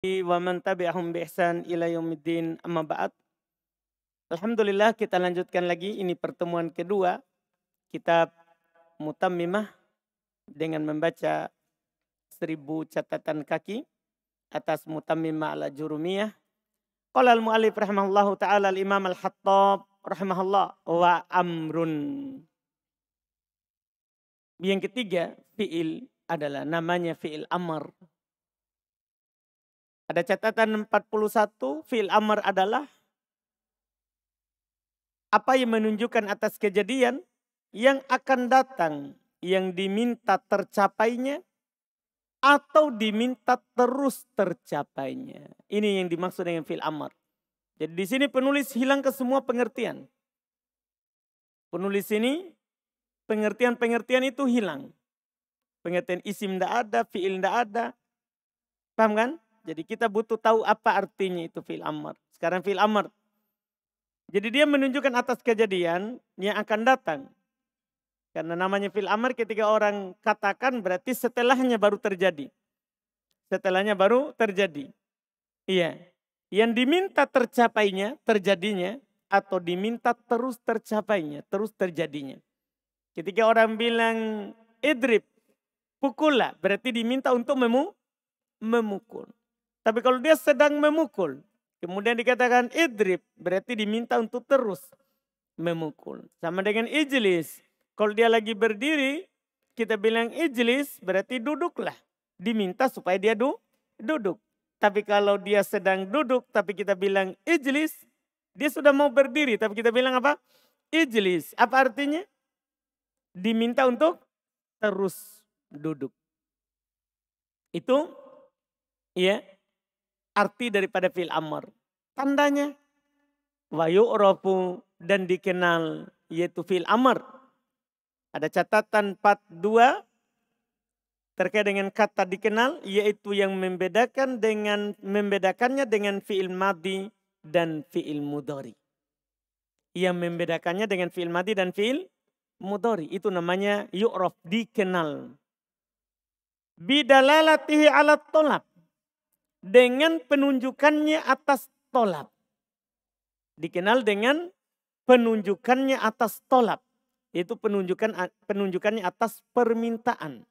wa man tabi'ahum bi ihsan ila yaumiddin amma ba'd. Alhamdulillah kita lanjutkan lagi ini pertemuan kedua kitab Mutammimah dengan membaca seribu catatan kaki atas Mutammimah ala Jurumiyah. Qala al-mu'allif rahimahullahu taala al-Imam al-Hattab rahimahullah wa amrun. Yang ketiga, fi'il adalah namanya fi'il amr ada catatan 41, fil amr adalah apa yang menunjukkan atas kejadian yang akan datang yang diminta tercapainya atau diminta terus tercapainya. Ini yang dimaksud dengan fil amr. Jadi di sini penulis hilang ke semua pengertian. Penulis ini pengertian-pengertian itu hilang. Pengertian isim tidak ada, fiil tidak ada. Paham kan? Jadi kita butuh tahu apa artinya itu fil amr. Sekarang fil amr. Jadi dia menunjukkan atas kejadian yang akan datang. Karena namanya fil amr ketika orang katakan berarti setelahnya baru terjadi. Setelahnya baru terjadi. Iya. Yang diminta tercapainya, terjadinya atau diminta terus tercapainya, terus terjadinya. Ketika orang bilang idrib, pukullah, berarti diminta untuk memu memukul. Tapi kalau dia sedang memukul, kemudian dikatakan idrib, berarti diminta untuk terus memukul. Sama dengan ijlis, kalau dia lagi berdiri, kita bilang ijlis, berarti duduklah. Diminta supaya dia du duduk. Tapi kalau dia sedang duduk, tapi kita bilang ijlis, dia sudah mau berdiri, tapi kita bilang apa? Ijlis. Apa artinya? Diminta untuk terus duduk. Itu ya arti daripada fil amr. Tandanya wa yu'rafu dan dikenal yaitu fil amr. Ada catatan 42 terkait dengan kata dikenal yaitu yang membedakan dengan membedakannya dengan fiil madi dan fiil mudori. Yang membedakannya dengan fiil madi dan fiil mudori itu namanya yu'raf dikenal bidalalatihi ala tolak dengan penunjukannya atas tolap. Dikenal dengan penunjukannya atas tolap. Itu penunjukan penunjukannya atas permintaan.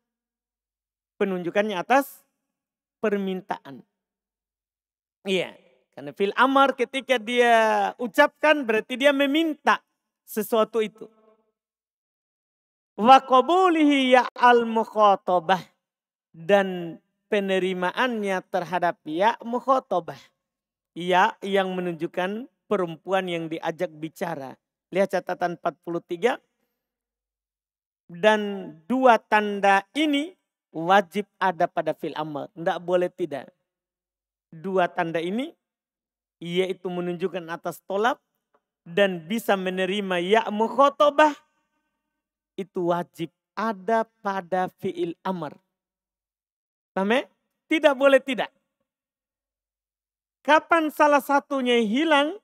Penunjukannya atas permintaan. Iya, karena fil amar ketika dia ucapkan berarti dia meminta sesuatu itu. Wa qabulihi ya al mukhatabah dan penerimaannya terhadap ya mukhotobah. Ya yang menunjukkan perempuan yang diajak bicara. Lihat catatan 43. Dan dua tanda ini wajib ada pada fil amal. Tidak boleh tidak. Dua tanda ini yaitu menunjukkan atas tolap dan bisa menerima ya mukhotobah itu wajib ada pada fi'il amr. Amin. Tidak boleh tidak. Kapan salah satunya hilang,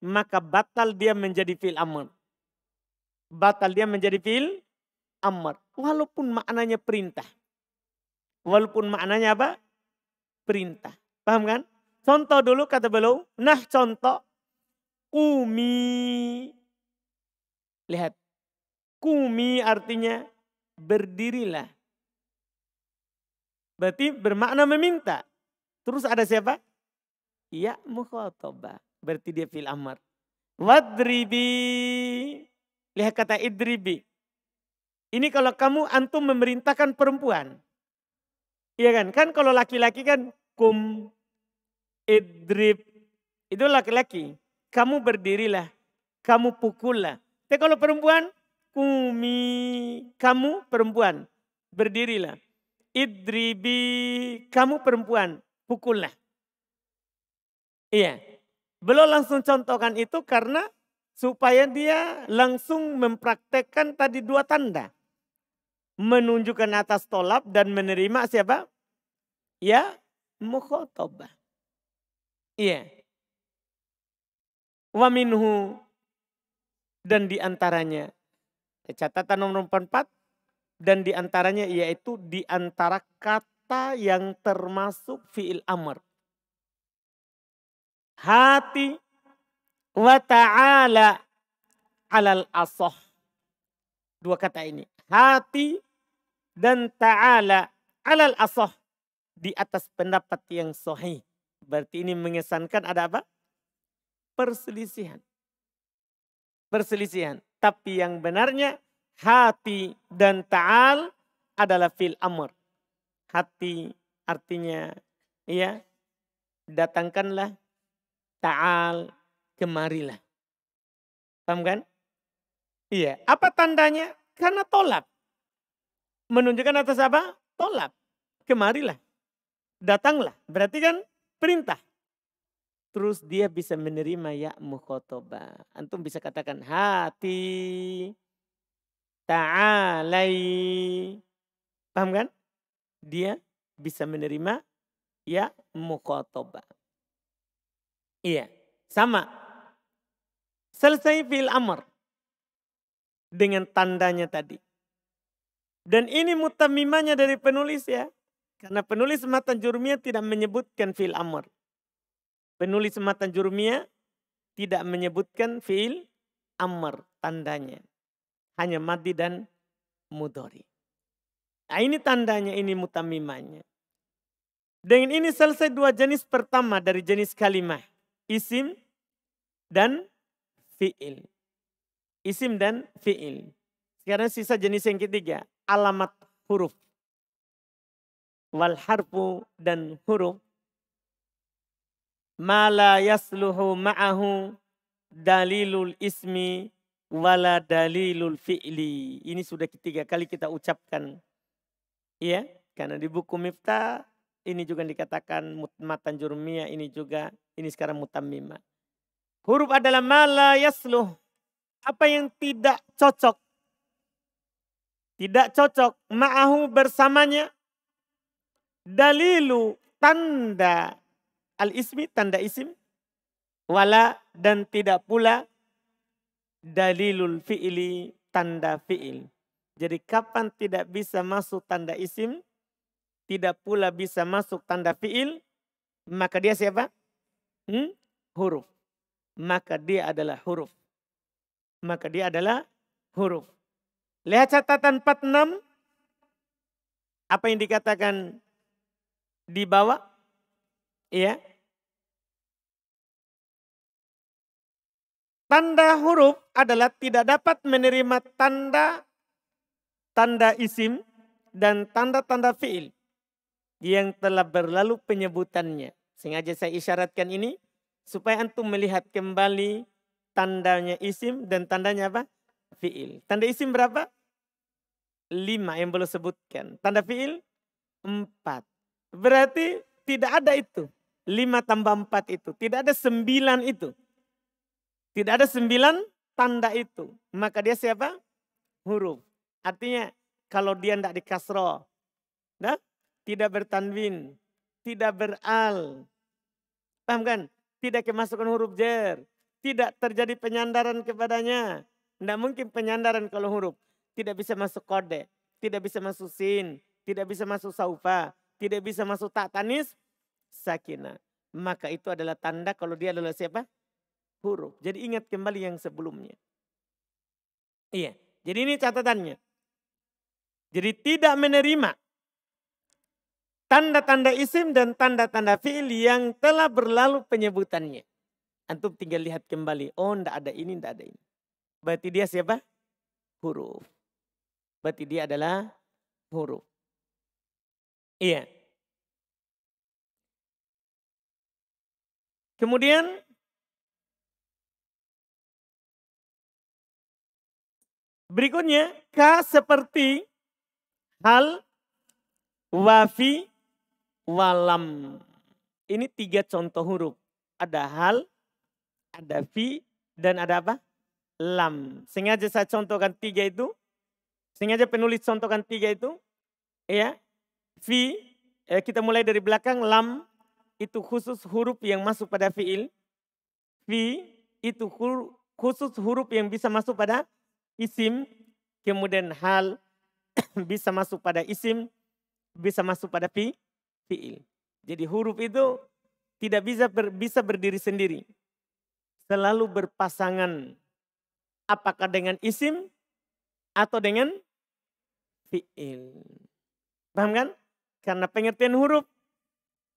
maka batal dia menjadi fil amr. Batal dia menjadi fil amr. Walaupun maknanya perintah. Walaupun maknanya apa? Perintah. Paham kan? Contoh dulu kata beliau. Nah contoh. Kumi. Lihat. Kumi artinya berdirilah. Berarti bermakna meminta. Terus ada siapa? Ya mukhotoba. Berarti dia fil amar. Wadribi. Lihat kata idribi. Ini kalau kamu antum memerintahkan perempuan. Iya kan? Kan kalau laki-laki kan kum idrib. Itu laki-laki. Kamu berdirilah. Kamu pukullah. Tapi kalau perempuan, kumi. Kamu perempuan. Berdirilah idribi, kamu perempuan, pukullah. Iya. Beliau langsung contohkan itu karena supaya dia langsung mempraktekkan tadi dua tanda. Menunjukkan atas tolap dan menerima siapa? Ya, mukhotobah. Iya. Waminhu dan diantaranya. Catatan nomor 44 dan diantaranya yaitu diantara kata yang termasuk fiil amr. Hati wa ta'ala alal asoh. Dua kata ini. Hati dan ta'ala alal asoh. Di atas pendapat yang sahih. Berarti ini mengesankan ada apa? Perselisihan. Perselisihan. Tapi yang benarnya hati dan ta'al adalah fil amr. Hati artinya ya datangkanlah ta'al kemarilah. Paham kan? Iya. Apa tandanya? Karena tolak. Menunjukkan atas apa? Tolak. Kemarilah. Datanglah. Berarti kan perintah. Terus dia bisa menerima ya mukhotobah. Antum bisa katakan hati ta'alai. Paham kan? Dia bisa menerima ya mukotobah. Iya, sama. Selesai fil amr dengan tandanya tadi. Dan ini mutamimanya dari penulis ya. Karena penulis matan jurumia tidak menyebutkan fil amr. Penulis matan jurumia tidak menyebutkan fil amr tandanya hanya mati dan mudori. Nah ini tandanya ini mutamimanya. Dengan ini selesai dua jenis pertama dari jenis kalimah. Isim dan fi'il. Isim dan fi'il. Sekarang sisa jenis yang ketiga. Alamat huruf. Wal harfu dan huruf. Ma yasluhu ma'ahu dalilul ismi wala dalilul fi'li. Ini sudah ketiga kali kita ucapkan. Iya, karena di buku Miftah ini juga dikatakan matan jurmiyah ini juga ini sekarang mutammimah. Huruf adalah mala yasluh. Apa yang tidak cocok. Tidak cocok. Ma'ahu bersamanya. Dalilu tanda al-ismi, tanda isim. Wala dan tidak pula dalilul fi'li tanda fi'il. Jadi kapan tidak bisa masuk tanda isim, tidak pula bisa masuk tanda fi'il, maka dia siapa? Hmm? Huruf. Maka dia adalah huruf. Maka dia adalah huruf. Lihat catatan 46. Apa yang dikatakan di bawah? Ya. Tanda huruf adalah tidak dapat menerima tanda tanda isim dan tanda-tanda fiil yang telah berlalu penyebutannya. Sengaja saya isyaratkan ini supaya antum melihat kembali tandanya isim dan tandanya apa? Fiil. Tanda isim berapa? Lima yang belum sebutkan. Tanda fiil? Empat. Berarti tidak ada itu. Lima tambah empat itu. Tidak ada sembilan itu. Tidak ada sembilan tanda itu. Maka dia siapa? Huruf. Artinya kalau dia tidak dikasro. Nah, tidak bertanwin. Tidak beral. Paham kan? Tidak kemasukan huruf jer. Tidak terjadi penyandaran kepadanya. Tidak mungkin penyandaran kalau huruf. Tidak bisa masuk kode. Tidak bisa masuk sin. Tidak bisa masuk saufa. Tidak bisa masuk tak tanis. Sakina. Maka itu adalah tanda kalau dia adalah siapa? huruf. Jadi ingat kembali yang sebelumnya. Iya. Jadi ini catatannya. Jadi tidak menerima tanda-tanda isim dan tanda-tanda fiil yang telah berlalu penyebutannya. Antum tinggal lihat kembali. Oh, ndak ada ini, ndak ada ini. Berarti dia siapa? Huruf. Berarti dia adalah huruf. Iya. Kemudian Berikutnya, k seperti hal, wafi, walam. Ini tiga contoh huruf. Ada hal, ada fi, dan ada apa? Lam. Sengaja saya contohkan tiga itu. Sengaja penulis contohkan tiga itu. Ya, fi, eh, kita mulai dari belakang. Lam itu khusus huruf yang masuk pada fiil. Fi itu khusus huruf yang bisa masuk pada isim, kemudian hal bisa masuk pada isim, bisa masuk pada fi, fiil. Jadi huruf itu tidak bisa ber, bisa berdiri sendiri. Selalu berpasangan apakah dengan isim atau dengan fiil. Paham kan? Karena pengertian huruf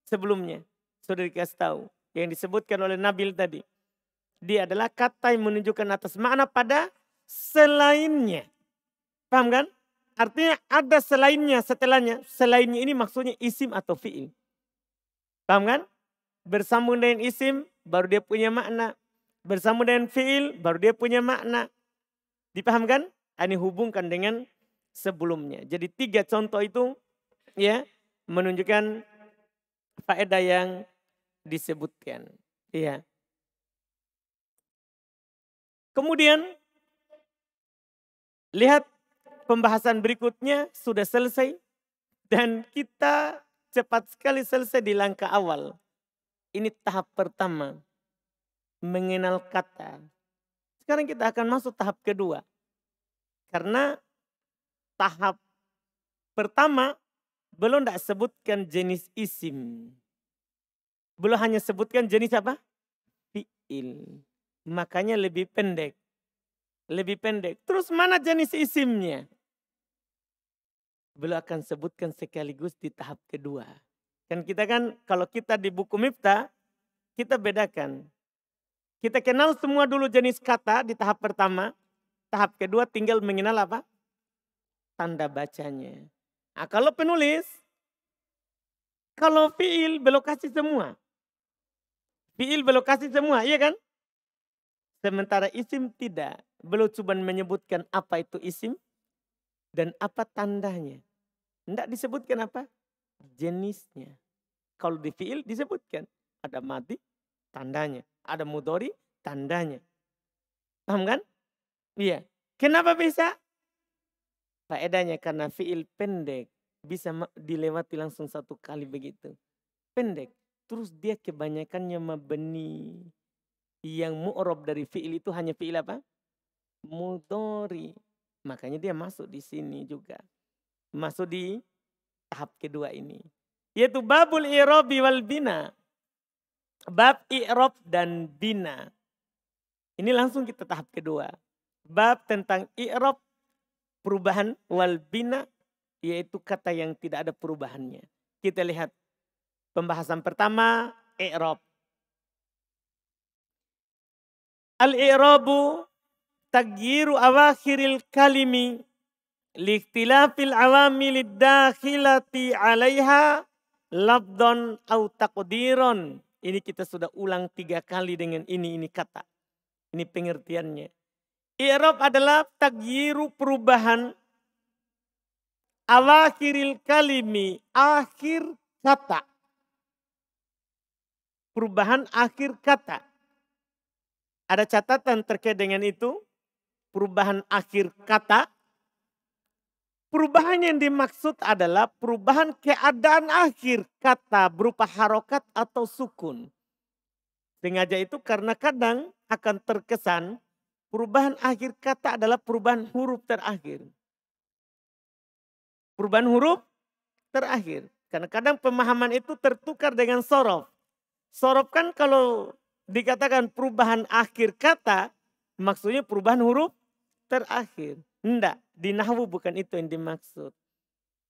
sebelumnya sudah dikasih tahu yang disebutkan oleh Nabil tadi. Dia adalah kata yang menunjukkan atas makna pada selainnya. Paham kan? Artinya ada selainnya setelahnya. Selainnya ini maksudnya isim atau fi'il. Paham kan? Bersambung dengan isim baru dia punya makna. Bersambung dengan fi'il baru dia punya makna. Dipahamkan? Ah, ini hubungkan dengan sebelumnya. Jadi tiga contoh itu ya menunjukkan faedah yang disebutkan. Iya. Kemudian Lihat pembahasan berikutnya sudah selesai dan kita cepat sekali selesai di langkah awal. Ini tahap pertama, mengenal kata. Sekarang kita akan masuk tahap kedua. Karena tahap pertama belum tidak sebutkan jenis isim. Belum hanya sebutkan jenis apa? Fi'il. Makanya lebih pendek. Lebih pendek. Terus mana jenis isimnya? Beliau akan sebutkan sekaligus di tahap kedua. Kan kita kan kalau kita di buku Mifta, kita bedakan. Kita kenal semua dulu jenis kata di tahap pertama. Tahap kedua tinggal mengenal apa? Tanda bacanya. Nah, kalau penulis, kalau fiil belokasi semua. Fiil belokasi semua, iya kan? Sementara isim tidak. Beliau cuma menyebutkan apa itu isim dan apa tandanya. Tidak disebutkan apa? Jenisnya. Kalau di fiil disebutkan. Ada mati, tandanya. Ada mudori, tandanya. Paham kan? Iya. Kenapa bisa? Faedahnya karena fiil pendek. Bisa dilewati langsung satu kali begitu. Pendek. Terus dia kebanyakannya mabeni. Yang mu'rob dari fiil itu hanya fiil apa? mudori. Makanya dia masuk di sini juga. Masuk di tahap kedua ini. Yaitu babul irobi wal bina. Bab irob dan bina. Ini langsung kita tahap kedua. Bab tentang irob perubahan wal bina yaitu kata yang tidak ada perubahannya. Kita lihat pembahasan pertama irob. al irobu tagyiru awakhiril kalimi liiktilafil awamilid dakhilati alaiha labdon au takdiron. Ini kita sudah ulang tiga kali dengan ini, ini kata. Ini pengertiannya. I'rab adalah tagyiru perubahan awakhiril kalimi, akhir kata. Perubahan akhir kata. Ada catatan terkait dengan itu? perubahan akhir kata. Perubahan yang dimaksud adalah perubahan keadaan akhir kata berupa harokat atau sukun. Sengaja itu karena kadang akan terkesan perubahan akhir kata adalah perubahan huruf terakhir. Perubahan huruf terakhir. Karena kadang pemahaman itu tertukar dengan sorof. Sorof kan kalau dikatakan perubahan akhir kata, maksudnya perubahan huruf terakhir. Tidak, di nahwu bukan itu yang dimaksud.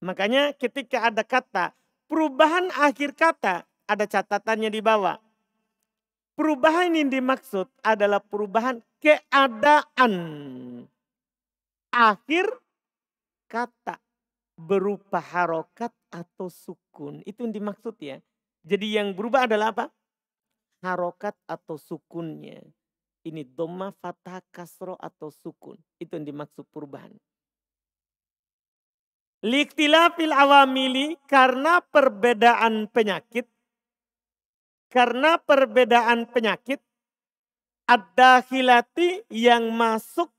Makanya ketika ada kata, perubahan akhir kata ada catatannya di bawah. Perubahan yang dimaksud adalah perubahan keadaan. Akhir kata berupa harokat atau sukun. Itu yang dimaksud ya. Jadi yang berubah adalah apa? Harokat atau sukunnya. Ini doma fathah kasro atau sukun. Itu yang dimaksud perubahan. Liktilafil awamili karena perbedaan penyakit. Karena perbedaan penyakit. ada hilati yang masuk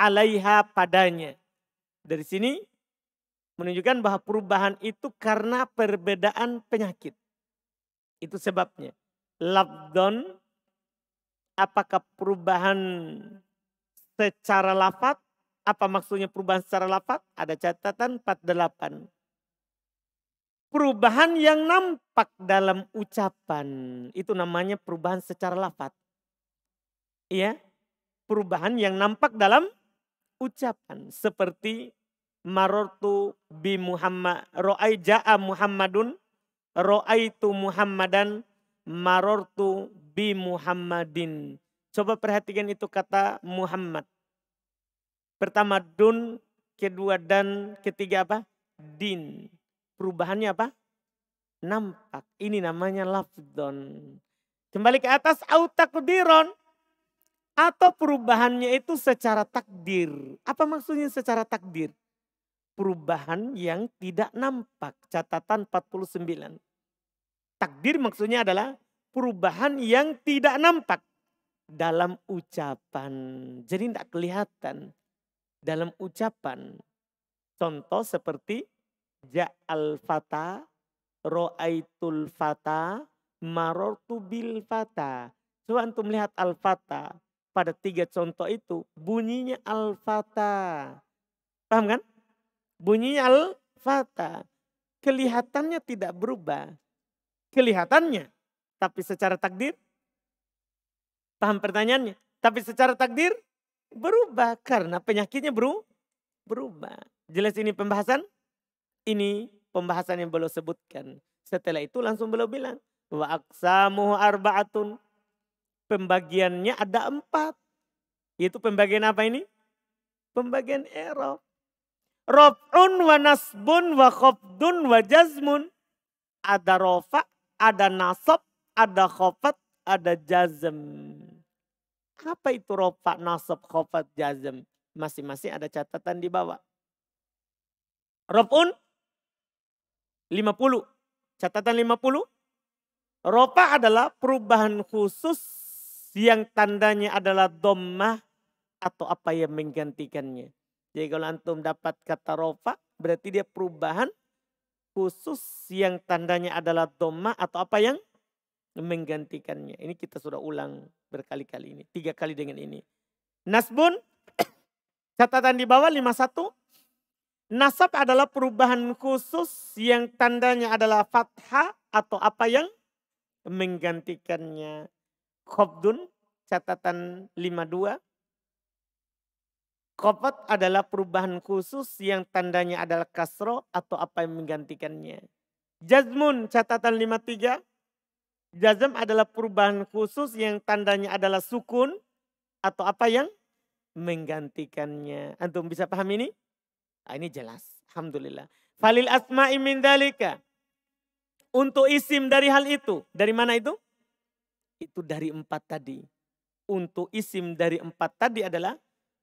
alaiha padanya. Dari sini menunjukkan bahwa perubahan itu karena perbedaan penyakit. Itu sebabnya. Labdon apakah perubahan secara lafat? Apa maksudnya perubahan secara lafat? Ada catatan 48. Perubahan yang nampak dalam ucapan itu namanya perubahan secara lafat. Iya, perubahan yang nampak dalam ucapan seperti marortu bi Muhammad ro'ai ja'a Muhammadun tu Muhammadan marortu bi Muhammadin. Coba perhatikan itu kata Muhammad. Pertama dun, kedua dan, ketiga apa? Din. Perubahannya apa? Nampak. Ini namanya lafdon. Kembali ke atas au takdiron atau perubahannya itu secara takdir. Apa maksudnya secara takdir? Perubahan yang tidak nampak. Catatan 49. Takdir maksudnya adalah perubahan yang tidak nampak dalam ucapan. Jadi tidak kelihatan dalam ucapan. Contoh seperti ja'al fata, ro'aitul fata, marortu bil fata. Coba antum lihat al fata. Pada tiga contoh itu bunyinya al fata. Paham kan? Bunyinya al fata. Kelihatannya tidak berubah. Kelihatannya tapi secara takdir, paham pertanyaannya? Tapi secara takdir berubah karena penyakitnya bro, berubah. Jelas ini pembahasan? Ini pembahasan yang beliau sebutkan. Setelah itu langsung beliau bilang, wa aksamu arbaatun. Pembagiannya ada empat. Yaitu pembagian apa ini? Pembagian Eropa. Robun wa nasbun wa khobdun wa jazmun. Ada rofa, ada nasab, ada khofat, ada jazm. Apa itu rofa, nasab, khofat, jazm? Masing-masing ada catatan di bawah. Rofun 50. Catatan 50. Ropa adalah perubahan khusus yang tandanya adalah dommah atau apa yang menggantikannya. Jadi kalau antum dapat kata rofa berarti dia perubahan khusus yang tandanya adalah doma atau apa yang menggantikannya. Ini kita sudah ulang berkali-kali ini. Tiga kali dengan ini. Nasbun, catatan di bawah 51. Nasab adalah perubahan khusus yang tandanya adalah fathah atau apa yang menggantikannya. Khobdun, catatan 52. kopat adalah perubahan khusus yang tandanya adalah kasro atau apa yang menggantikannya. Jazmun, catatan 53. Jazam adalah perubahan khusus yang tandanya adalah sukun atau apa yang menggantikannya. Antum bisa paham ini? Nah, ini jelas. Alhamdulillah. Falil asma'i min dalika. Untuk isim dari hal itu. Dari mana itu? Itu dari empat tadi. Untuk isim dari empat tadi adalah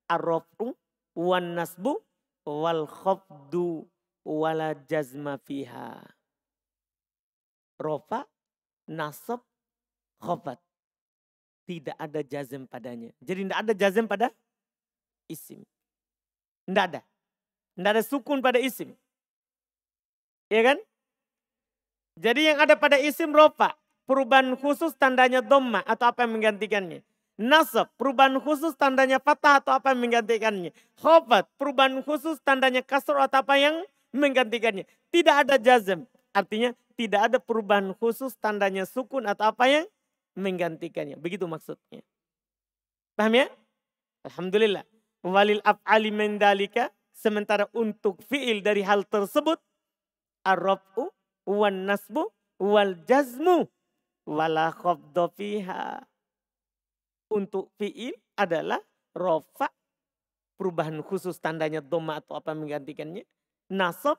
arrofu wan nasbu wal khafdu wala jazma fiha. Rofa nasab khobat. Tidak ada jazim padanya. Jadi tidak ada jazim pada isim. Tidak ada. Tidak ada sukun pada isim. Iya kan? Jadi yang ada pada isim ropa. Perubahan khusus tandanya domma atau apa yang menggantikannya. Nasab, perubahan khusus tandanya patah atau apa yang menggantikannya. Khobat, perubahan khusus tandanya kasur atau apa yang menggantikannya. Tidak ada jazm. Artinya tidak ada perubahan khusus tandanya sukun atau apa yang menggantikannya. Begitu maksudnya. Paham ya? Alhamdulillah. Walil af'ali mendalika. Sementara untuk fi'il dari hal tersebut. Arrab'u wan nasbu wal jazmu wala fiha. Untuk fi'il adalah rofa. Perubahan khusus tandanya doma atau apa menggantikannya. Nasab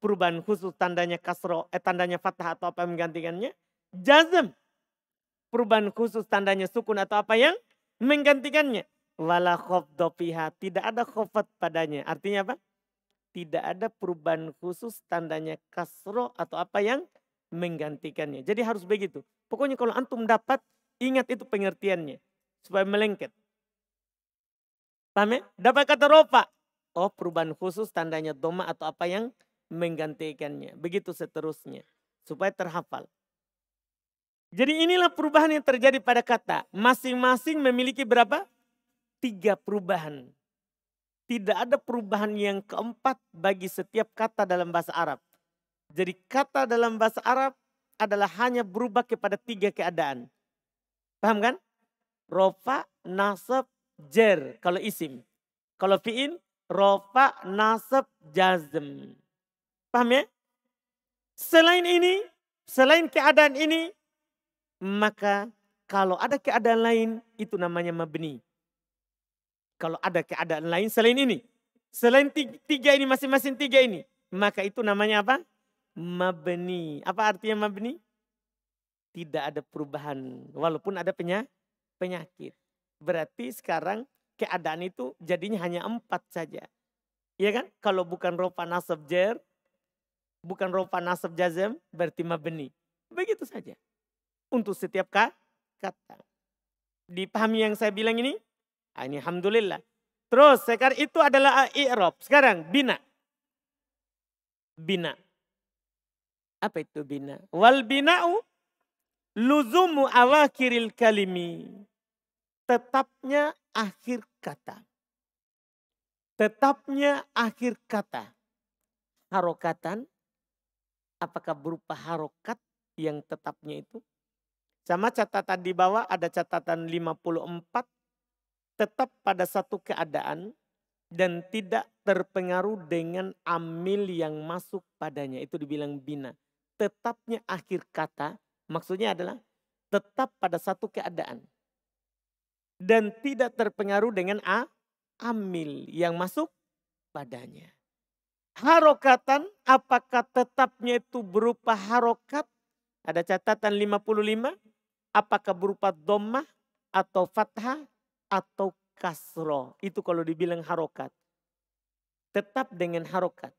perubahan khusus tandanya kasro, eh, tandanya fathah atau apa yang menggantikannya. Jazm, perubahan khusus tandanya sukun atau apa yang menggantikannya. Wala khofdopiha tidak ada khofat padanya. Artinya apa? Tidak ada perubahan khusus tandanya kasro atau apa yang menggantikannya. Jadi harus begitu. Pokoknya kalau antum dapat, ingat itu pengertiannya. Supaya melengket. Paham ya? Dapat kata ropa. Oh perubahan khusus tandanya doma atau apa yang menggantikannya. Begitu seterusnya. Supaya terhafal. Jadi inilah perubahan yang terjadi pada kata. Masing-masing memiliki berapa? Tiga perubahan. Tidak ada perubahan yang keempat bagi setiap kata dalam bahasa Arab. Jadi kata dalam bahasa Arab adalah hanya berubah kepada tiga keadaan. Paham kan? Rofa, nasab, jer. Kalau isim. Kalau fiin rofa, nasab, jazm. Paham ya? Selain ini, selain keadaan ini, maka kalau ada keadaan lain itu namanya mabni. Kalau ada keadaan lain selain ini, selain tiga ini masing-masing tiga ini, maka itu namanya apa? Mabni. Apa artinya mabni? Tidak ada perubahan walaupun ada penyakit. Berarti sekarang keadaan itu jadinya hanya empat saja. Iya kan? Kalau bukan ropa nasab jer, bukan rupa nasab jazam berarti mabni. Begitu saja. Untuk setiap kata. Dipahami yang saya bilang ini? Ah, ini Alhamdulillah. Terus sekarang itu adalah i'rob. Sekarang bina. Bina. Apa itu bina? Wal bina'u luzumu awakiril kalimi. Tetapnya akhir kata. Tetapnya akhir kata. Harokatan Apakah berupa harokat yang tetapnya itu? Sama catatan di bawah ada catatan 54. Tetap pada satu keadaan dan tidak terpengaruh dengan amil yang masuk padanya. Itu dibilang bina. Tetapnya akhir kata maksudnya adalah tetap pada satu keadaan. Dan tidak terpengaruh dengan a, amil yang masuk padanya. Harokatan apakah tetapnya itu berupa harokat? Ada catatan 55. Apakah berupa domah atau fathah atau kasro? Itu kalau dibilang harokat. Tetap dengan harokat.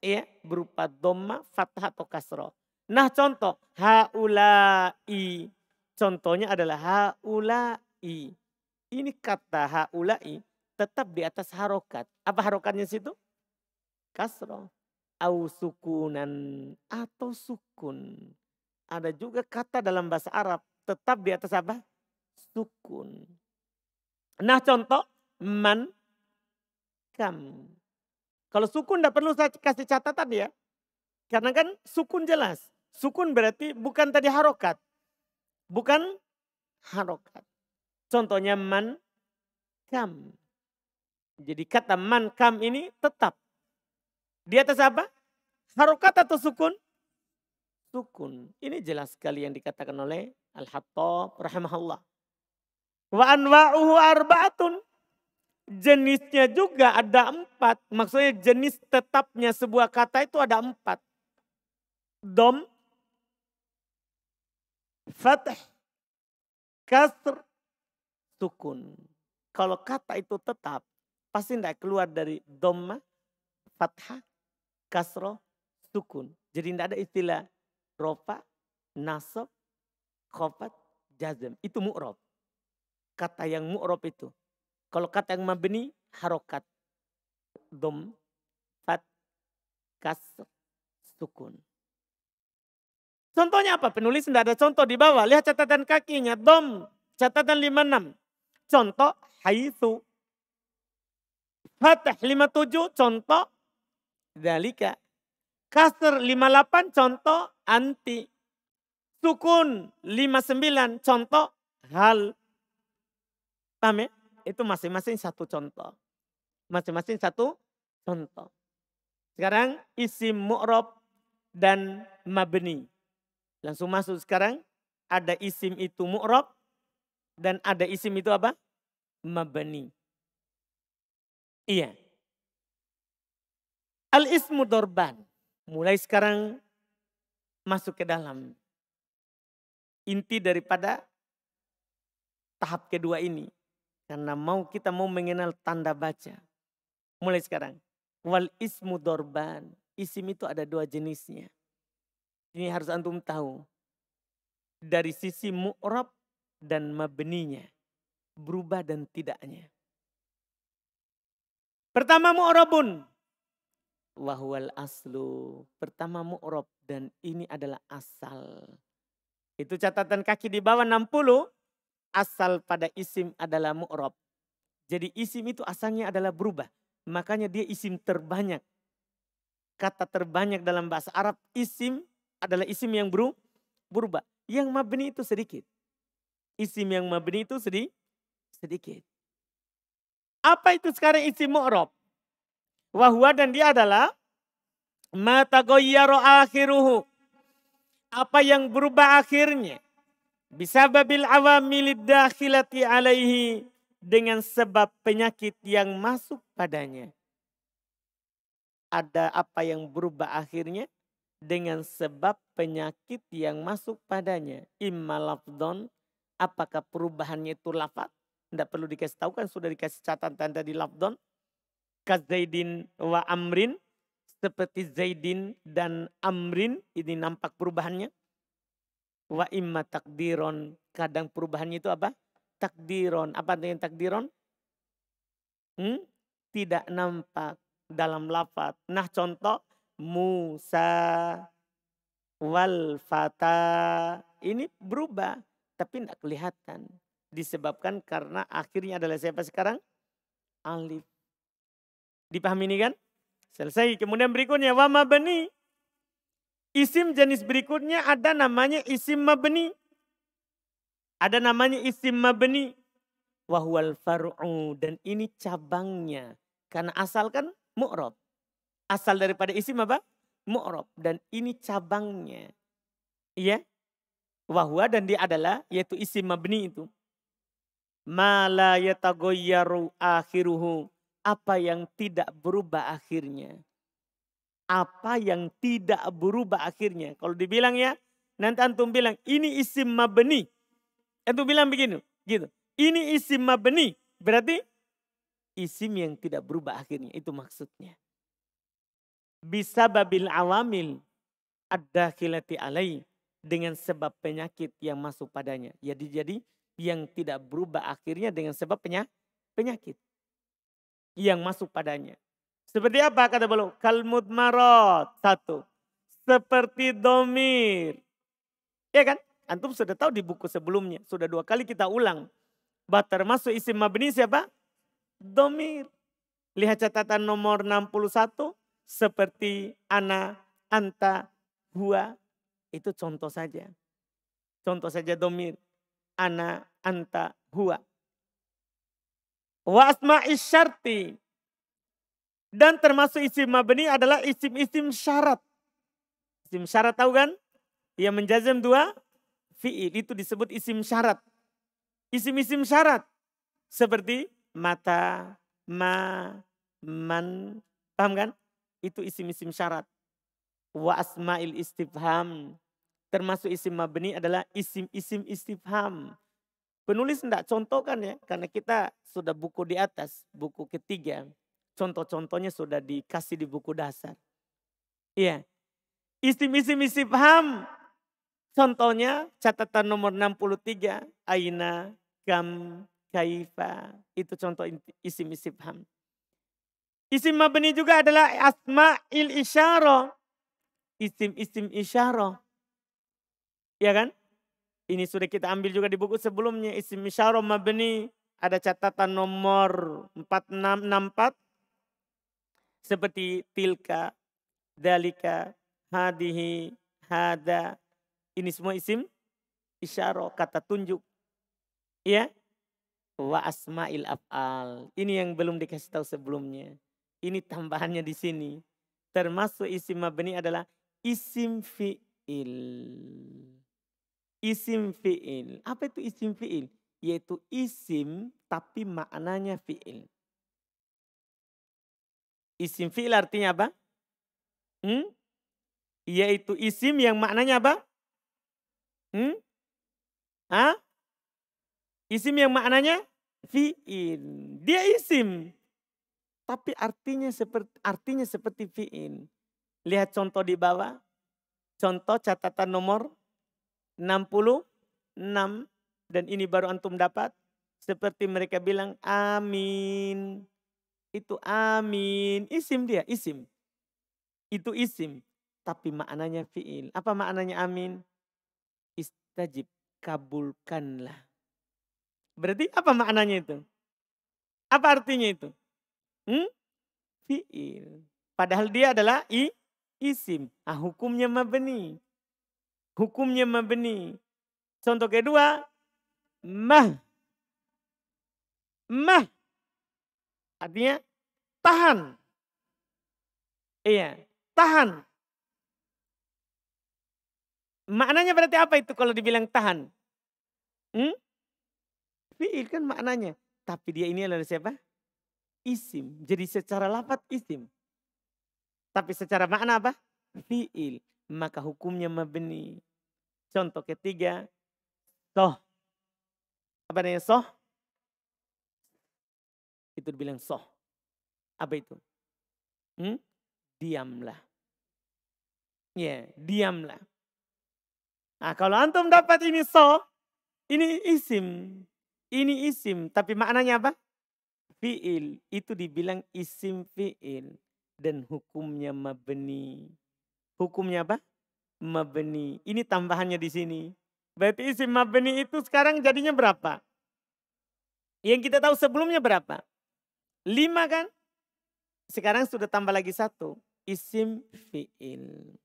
Ya, berupa domah, fathah atau kasro. Nah contoh. Haulai. Contohnya adalah haulai. Ini kata haulai tetap di atas harokat. Apa harokatnya situ? kasroh. Au sukunan atau sukun. Ada juga kata dalam bahasa Arab tetap di atas apa? Sukun. Nah contoh man kam. Kalau sukun tidak perlu saya kasih catatan ya. Karena kan sukun jelas. Sukun berarti bukan tadi harokat. Bukan harokat. Contohnya man kam. Jadi kata man kam ini tetap di atas apa? Harokat atau sukun? Sukun. Ini jelas sekali yang dikatakan oleh Al-Hattab rahimahullah. Wa anwa'uhu arba'atun. Jenisnya juga ada empat. Maksudnya jenis tetapnya sebuah kata itu ada empat. Dom, Fatih. kasr, sukun. Kalau kata itu tetap, pasti tidak keluar dari domah. fathah, kasroh, sukun. Jadi tidak ada istilah rofa, nasab, khofat, jazm. Itu mu'rob. Kata yang mu'rob itu. Kalau kata yang mabni, harokat. Dom, fat, kasr, sukun. Contohnya apa? Penulis tidak ada contoh di bawah. Lihat catatan kakinya. Dom, catatan 56. Contoh, haithu. Fatah 57, contoh Dalika. Kasr 58 contoh anti. Sukun 59 contoh hal. Paham ya? Itu masing-masing satu contoh. Masing-masing satu contoh. Sekarang isim mu'rob dan mabni. Langsung masuk sekarang. Ada isim itu mu'rob. Dan ada isim itu apa? Mabni. Iya. Al-ismu dorban. Mulai sekarang masuk ke dalam inti daripada tahap kedua ini. Karena mau kita mau mengenal tanda baca. Mulai sekarang. Wal ismu dorban. Isim itu ada dua jenisnya. Ini harus antum tahu. Dari sisi mu'rab dan mabninya. Berubah dan tidaknya. Pertama mu'rabun wahwal aslu. Pertama mu'rob dan ini adalah asal. Itu catatan kaki di bawah 60. Asal pada isim adalah mu'rob. Jadi isim itu asalnya adalah berubah. Makanya dia isim terbanyak. Kata terbanyak dalam bahasa Arab isim adalah isim yang berubah. Yang mabni itu sedikit. Isim yang mabni itu sedih, sedikit. Apa itu sekarang isim mu'rob? Wahua dan dia adalah goyaro akhiruhu. Apa yang berubah akhirnya. bisa babil awamilid dakhilati alaihi. Dengan sebab penyakit yang masuk padanya. Ada apa yang berubah akhirnya? Dengan sebab penyakit yang masuk padanya. Imma lafdon. Apakah perubahannya itu lafat? Tidak perlu dikasih tahu kan sudah dikasih catatan tanda di lafdon kazaidin wa amrin seperti zaidin dan amrin ini nampak perubahannya wa imma takdiron kadang perubahannya itu apa takdiron apa dengan takdiron hmm? tidak nampak dalam lafaz nah contoh Musa wal fata ini berubah tapi tidak kelihatan disebabkan karena akhirnya adalah siapa sekarang alif Dipahami ini kan? Selesai. Kemudian berikutnya wa mabni. Isim jenis berikutnya ada namanya isim mabni. Ada namanya isim mabni. Wahwal far'u. Dan ini cabangnya. Karena asal kan mu'rob. Asal daripada isim apa? Mu'rob. Dan ini cabangnya. Iya. Wahua dan dia adalah yaitu isim mabni itu. Ma la yatagoyyaru akhiruhu apa yang tidak berubah akhirnya? Apa yang tidak berubah akhirnya? Kalau dibilang ya, nanti antum bilang ini isim mabni. Antum bilang begini, gitu. Ini isim mabni, berarti isim yang tidak berubah akhirnya. Itu maksudnya. Bisa babil awamil ada khilati alai dengan sebab penyakit yang masuk padanya. Jadi jadi yang tidak berubah akhirnya dengan sebab penyakit yang masuk padanya. Seperti apa kata beliau? Kalmut marot satu. Seperti domir. Ya kan? Antum sudah tahu di buku sebelumnya. Sudah dua kali kita ulang. Bah termasuk isim mabni siapa? Domir. Lihat catatan nomor 61. Seperti ana, anta, hua. Itu contoh saja. Contoh saja domir. Ana, anta, hua. Wa asma'i syarti. Dan termasuk isim mabni adalah isim-isim syarat. Isim syarat tahu kan? Yang menjazam dua fi'il itu disebut isim syarat. Isim-isim syarat seperti mata, ma, man. Paham kan? Itu isim-isim syarat. Wa asma'il istifham termasuk isim mabni adalah isim-isim istifham. Penulis tidak contohkan ya, karena kita sudah buku di atas, buku ketiga. Contoh-contohnya sudah dikasih di buku dasar. Iya. Isim-isim paham Contohnya catatan nomor 63. Aina, kam, kaifa. Itu contoh isim paham. Isim mabni juga adalah asma'il isyaro Isim-isim isyarah. ya kan? Ini sudah kita ambil juga di buku sebelumnya. Isim isyarah mabni. Ada catatan nomor 4664. Seperti tilka, dalika, hadihi, hada. Ini semua isim isyarah kata tunjuk. Ya. Wa asma'il af'al. Ini yang belum dikasih tahu sebelumnya. Ini tambahannya di sini. Termasuk isim mabni adalah isim fi'il. Isim fi'il. Apa itu isim fi'il? Yaitu isim tapi maknanya fi'il. Isim fi'il artinya apa? Hmm? Yaitu isim yang maknanya apa? Hmm? Hah? Isim yang maknanya fi'il. Dia isim. Tapi artinya seperti artinya seperti fi'il. Lihat contoh di bawah. Contoh catatan nomor 66 dan ini baru antum dapat seperti mereka bilang amin. Itu amin, isim dia, isim. Itu isim, tapi maknanya fiil. Apa maknanya amin? Istajib, kabulkanlah. Berarti apa maknanya itu? Apa artinya itu? Hmm? Fiil. Padahal dia adalah i, isim. Ah, hukumnya mabni hukumnya mabni. Contoh kedua, mah. Mah. Artinya tahan. Iya, tahan. Maknanya berarti apa itu kalau dibilang tahan? Hmm? Fi'il kan maknanya. Tapi dia ini adalah siapa? Isim. Jadi secara lafat isim. Tapi secara makna apa? Fi'il. Maka hukumnya mabni. Contoh ketiga, soh. Apa namanya soh? Itu dibilang soh. Apa itu? Hmm? Diamlah. Ya, yeah, diamlah. Nah, kalau antum dapat ini soh, ini isim. Ini isim, tapi maknanya apa? Fi'il. Itu dibilang isim fi'il. Dan hukumnya mabni. Hukumnya apa? mabni. Ini tambahannya di sini. Berarti isim mabni itu sekarang jadinya berapa? Yang kita tahu sebelumnya berapa? Lima kan? Sekarang sudah tambah lagi satu. Isim fi'il.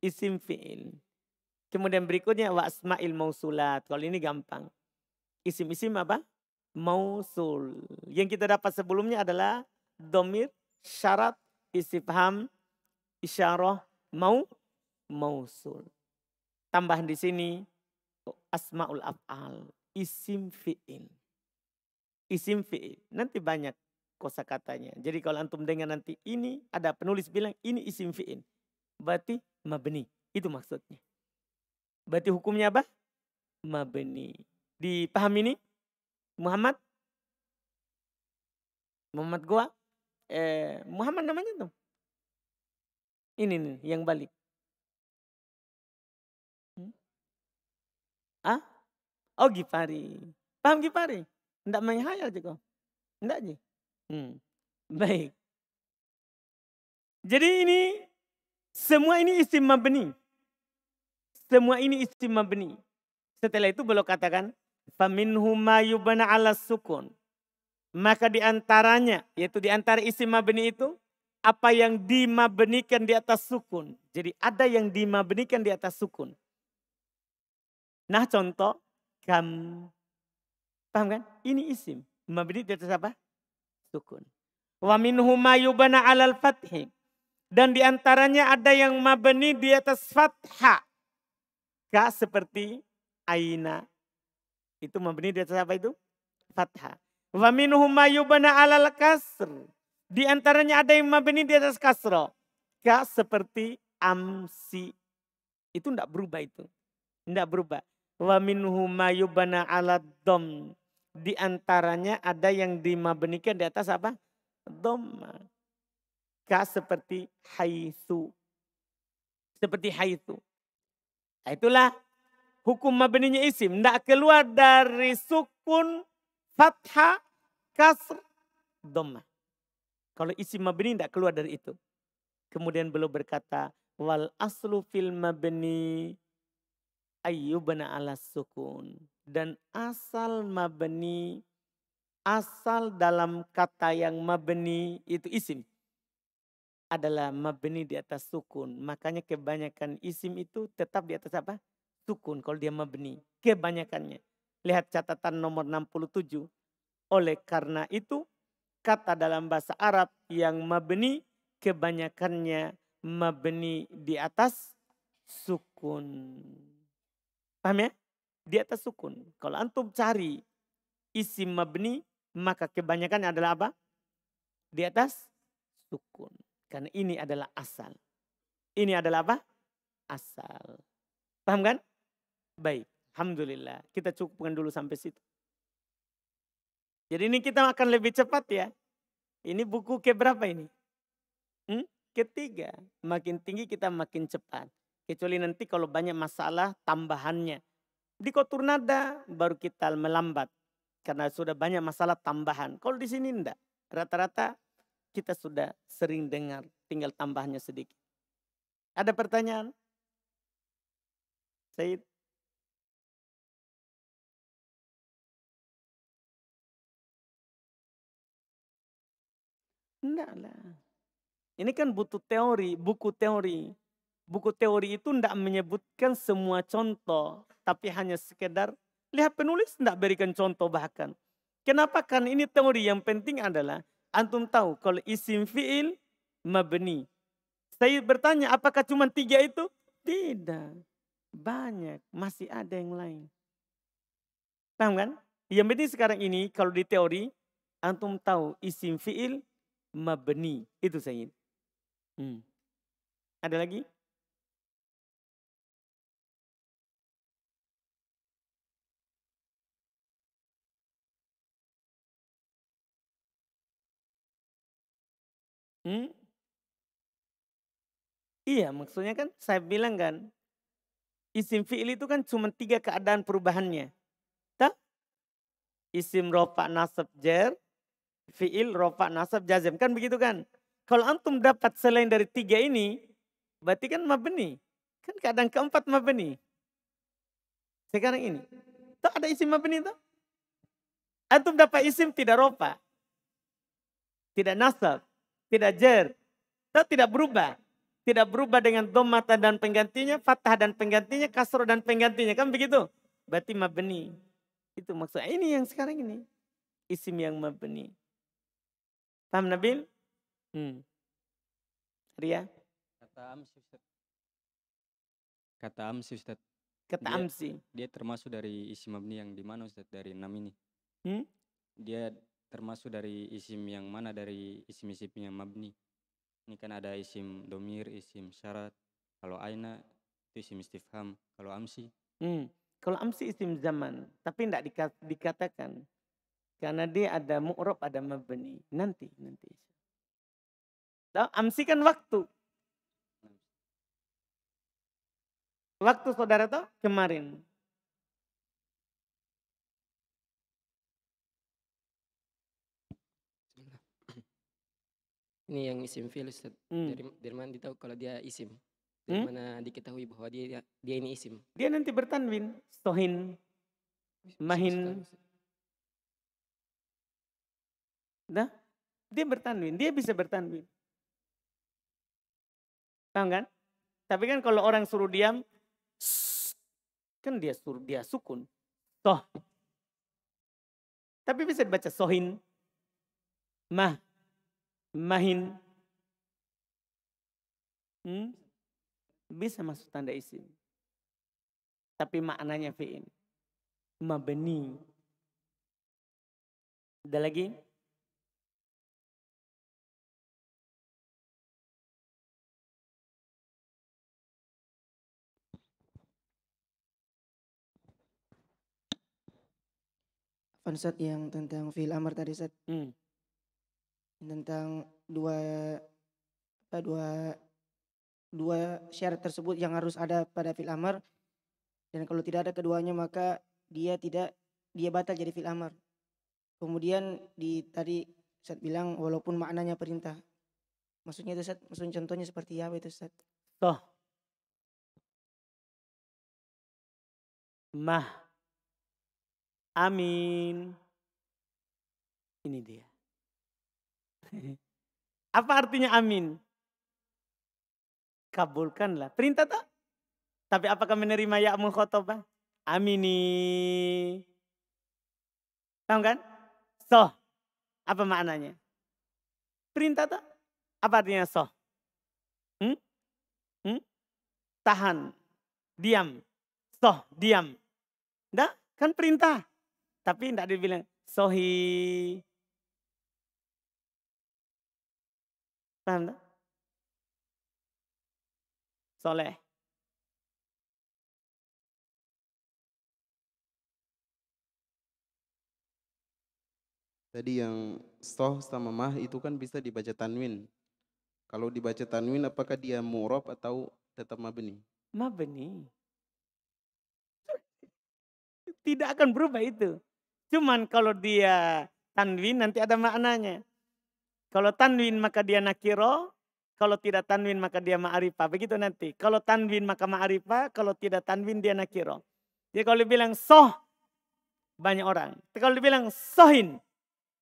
Isim fi'il. Kemudian berikutnya wa mausulat. Kalau ini gampang. Isim-isim apa? Mausul. Yang kita dapat sebelumnya adalah domir, syarat, istifham, isyarah, mau, mausul. Tambahan di sini asmaul af'al, isim fi'il. Isim fi'il. Nanti banyak kosa katanya. Jadi kalau antum dengar nanti ini ada penulis bilang ini isim fi'il. Berarti mabni. Itu maksudnya. Berarti hukumnya apa? Mabni. Dipahami ini? Muhammad? Muhammad gua? Eh, Muhammad namanya tuh. Ini nih yang balik. Oh Gipari. Paham Gipari? Tidak hayal juga. Tidak aja. Hmm. Baik. Jadi ini semua ini istimewa benih. Semua ini istimewa benih. Setelah itu beliau katakan faminhu yubana ala sukun. Maka di antaranya, yaitu di antara isim benih itu apa yang dimabenikan di atas sukun. Jadi ada yang dimabenikan di atas sukun. Nah contoh kam. Paham kan? Ini isim. Mabni di atas apa? Sukun. Wa minhuma yubana alal fathi. Dan diantaranya ada yang mabni di atas fatha, Ka seperti aina. Itu mabni di atas apa itu? Waminu Wa minhuma yubana alal kasr. Di antaranya ada yang mabni di atas kasro. Ka seperti amsi. Itu tidak berubah itu. Tidak berubah wa minhu mayubana ala dom. Di antaranya ada yang dimabenikan di atas apa? Dhamma. Ka seperti haitsu. Seperti haitsu. Nah, itulah hukum mabeninya isim. Tidak keluar dari sukun, fathah, kasr, dhamma. Kalau isim mabeni tidak keluar dari itu. Kemudian beliau berkata, wal aslu fil mabeni ayyubna ala sukun. Dan asal mabeni asal dalam kata yang mabeni itu isim. Adalah mabeni di atas sukun. Makanya kebanyakan isim itu tetap di atas apa? Sukun kalau dia mabeni Kebanyakannya. Lihat catatan nomor 67. Oleh karena itu kata dalam bahasa Arab yang mabeni kebanyakannya mabeni di atas sukun. Paham ya? Di atas sukun. Kalau antum cari isim mabni maka kebanyakan adalah apa? Di atas sukun. Karena ini adalah asal. Ini adalah apa? Asal. Paham kan? Baik. Alhamdulillah. Kita cukupkan dulu sampai situ. Jadi ini kita akan lebih cepat ya. Ini buku keberapa ini? Hmm? Ketiga. Makin tinggi kita makin cepat. Kecuali nanti kalau banyak masalah tambahannya. Di Koturnada baru kita melambat. Karena sudah banyak masalah tambahan. Kalau di sini enggak. Rata-rata kita sudah sering dengar. Tinggal tambahnya sedikit. Ada pertanyaan? Said? Enggak lah. Ini kan butuh teori, buku teori buku teori itu tidak menyebutkan semua contoh, tapi hanya sekedar lihat penulis tidak berikan contoh bahkan. Kenapa? kan ini teori yang penting adalah antum tahu kalau isim fiil mabni. Saya bertanya apakah cuma tiga itu? Tidak. Banyak. Masih ada yang lain. Paham kan? Yang penting sekarang ini kalau di teori antum tahu isim fiil mabni. Itu saya. Hmm. Ada lagi? Hmm? Iya, maksudnya kan saya bilang kan, isim fi'il itu kan cuma tiga keadaan perubahannya. Tak? Isim rofa nasab jer, fi'il rofa nasab jazem. Kan begitu kan? Kalau antum dapat selain dari tiga ini, berarti kan ma'beni, Kan keadaan keempat ma'beni. Sekarang ini. tak ada isim ma'beni tuh? Antum dapat isim tidak rofa. Tidak nasab tidak jer. Itu tidak berubah. Tidak berubah dengan domata dan penggantinya, fathah dan penggantinya, kasro dan penggantinya. Kan begitu? Berarti mabni. Itu maksudnya. Ini yang sekarang ini. Isim yang mabni. Paham Nabil? Hmm. Ria? Kata Amsi Ustaz. Kata Amsi Ustaz. Kata dia, Amsi. Dia termasuk dari isim mabni yang dimana? Ustaz? Dari enam ini. Hmm? Dia termasuk dari isim yang mana dari isim-isim yang mabni. Ini kan ada isim domir, isim syarat. Kalau aina itu isim istifham. Kalau amsi. Hmm. Kalau amsi isim zaman, tapi tidak dikatakan. Karena dia ada mu'rob, ada mabni. Nanti, nanti. Tau, amsi kan waktu. Waktu saudara tuh kemarin. Ini yang isim fil Ustaz. Hmm. Dari, dari mana ditahu kalau dia isim? Hmm? Dari hmm? mana diketahui bahwa dia dia ini isim? Dia nanti bertanwin, sohin, mahin. Nah, dia bertanwin, dia bisa bertanwin. Tahu kan? Tapi kan kalau orang suruh diam, kan dia suruh dia sukun. Toh. Tapi bisa dibaca sohin, mah, mahin. Hmm? Bisa masuk tanda isim. Tapi maknanya fi'in. Mabni. Ada lagi? Fonsat yang tentang fil amar tadi set Hmm tentang dua apa dua dua syarat tersebut yang harus ada pada fil amar dan kalau tidak ada keduanya maka dia tidak dia batal jadi fil amar. Kemudian di tadi Ustaz bilang walaupun maknanya perintah. Maksudnya itu saat maksudnya contohnya seperti apa itu saat Toh. Mah. Amin. Ini dia. Apa artinya amin? Kabulkanlah. Perintah tak? Tapi apakah menerima ya'mul khotobah? Amini. Tahu kan? so Apa maknanya? Perintah tak? Apa artinya so Hmm? Hmm? Tahan. Diam. so diam. dah Kan perintah. Tapi tidak dibilang sohi Paham tak? Soleh. Tadi yang soh sama mah itu kan bisa dibaca tanwin. Kalau dibaca tanwin apakah dia murab atau tetap mabni? Mabni. Tidak akan berubah itu. Cuman kalau dia tanwin nanti ada maknanya. Kalau tanwin maka dia nakiro, kalau tidak tanwin maka dia ma'arifah. Begitu nanti. Kalau tanwin maka ma'arifah, kalau tidak tanwin dia nakiro. Jadi kalau dibilang soh, banyak orang. Tapi kalau dibilang sohin,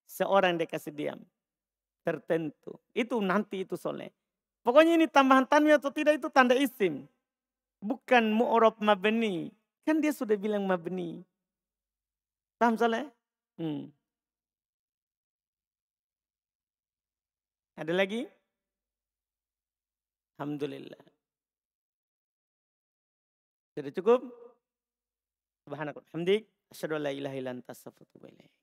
seorang dia kasih diam. Tertentu. Itu nanti itu soleh. Pokoknya ini tambahan tanwin atau tidak itu tanda isim. Bukan mu'orob mabni. Kan dia sudah bilang mabni. Paham soleh? Hmm. Ada lagi? Alhamdulillah. Sudah cukup? Subhanakallah. Subhanakallahumdik. Asyadu la ilaha ilan tasafutu ilaih.